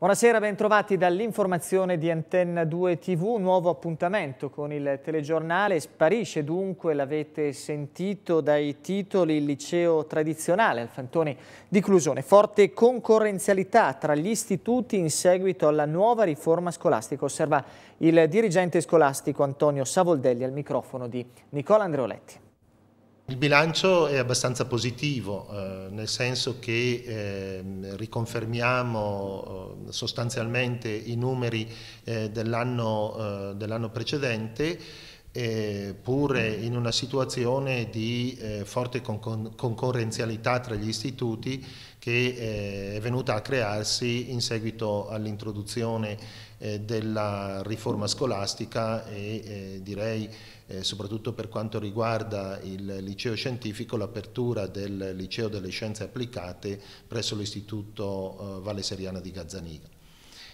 Buonasera, bentrovati dall'informazione di Antenna 2 TV, nuovo appuntamento con il telegiornale. Sparisce dunque, l'avete sentito dai titoli, il liceo tradizionale al Fantoni di Clusone. Forte concorrenzialità tra gli istituti in seguito alla nuova riforma scolastica, osserva il dirigente scolastico Antonio Savoldelli al microfono di Nicola Andreoletti. Il bilancio è abbastanza positivo, eh, nel senso che eh, riconfermiamo eh, sostanzialmente i numeri eh, dell'anno eh, dell precedente eh, pur in una situazione di eh, forte concor concorrenzialità tra gli istituti che eh, è venuta a crearsi in seguito all'introduzione eh, della riforma scolastica e eh, direi eh, soprattutto per quanto riguarda il liceo scientifico l'apertura del liceo delle scienze applicate presso l'istituto Valle Seriana di Gazzaniga.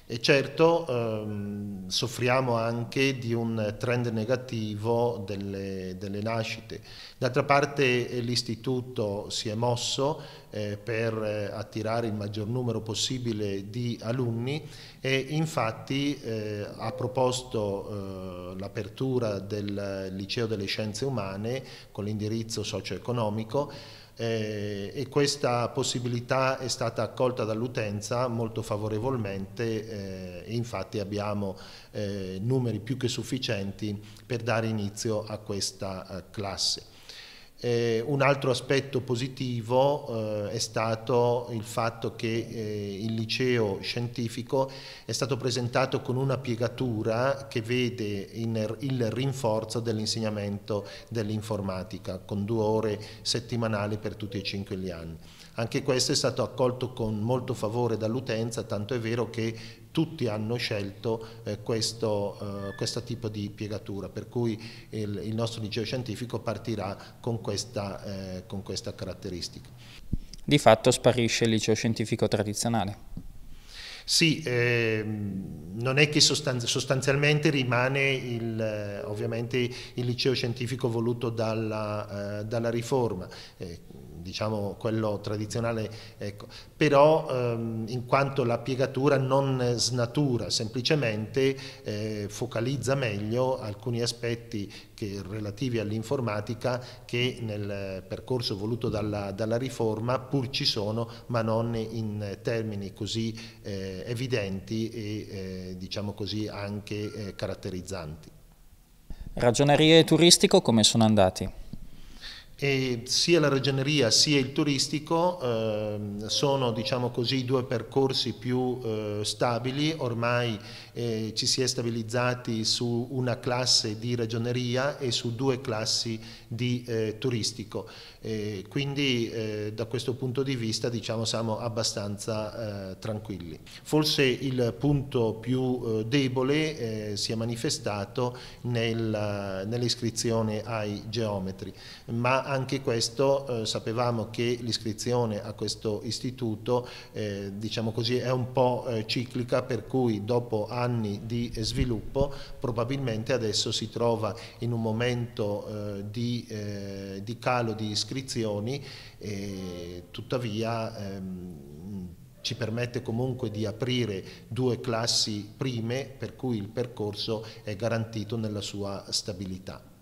E certo ehm, soffriamo anche di un trend negativo delle, delle nascite. D'altra parte eh, l'istituto si è mosso eh, per eh, attirare il maggior numero possibile di alunni e infatti eh, ha proposto eh, l'apertura del liceo delle scienze umane con l'indirizzo socio-economico eh, e questa possibilità è stata accolta dall'utenza molto favorevolmente eh, e infatti abbiamo eh, numeri più che sufficienti per dare inizio a questa eh, classe. Eh, un altro aspetto positivo eh, è stato il fatto che eh, il liceo scientifico è stato presentato con una piegatura che vede in, il rinforzo dell'insegnamento dell'informatica con due ore settimanali per tutti e cinque gli anni. Anche questo è stato accolto con molto favore dall'utenza, tanto è vero che tutti hanno scelto eh, questo, eh, questo, tipo di piegatura, per cui il, il nostro liceo scientifico partirà con questa, eh, con questa caratteristica. Di fatto sparisce il liceo scientifico tradizionale. Sì, ehm, non è che sostanzi sostanzialmente rimane il, eh, ovviamente il liceo scientifico voluto dalla, eh, dalla riforma. Eh, diciamo quello tradizionale, ecco. però ehm, in quanto la piegatura non snatura, semplicemente eh, focalizza meglio alcuni aspetti che, relativi all'informatica che nel percorso voluto dalla, dalla, riforma pur ci sono ma non in termini così eh, evidenti e eh, diciamo così anche eh, caratterizzanti. Ragionerie turistico come sono andati? e sia la ragioneria sia il turistico eh, sono diciamo così, due percorsi più eh, stabili, ormai eh, ci si è stabilizzati su una classe di ragioneria e su due classi di eh, turistico, quindi eh, da questo punto di vista diciamo, siamo abbastanza eh, tranquilli. Forse il punto più debole si è manifestato nel, nell'iscrizione ai geometri, ma anche questo eh, sapevamo che l'iscrizione a questo istituto eh, diciamo così, è un po' eh, ciclica per cui dopo anni di sviluppo probabilmente adesso si trova in un momento eh, di, eh, di, calo di iscrizioni tuttavia ehm, ci permette comunque di aprire due classi prime per cui il percorso è garantito nella sua stabilità.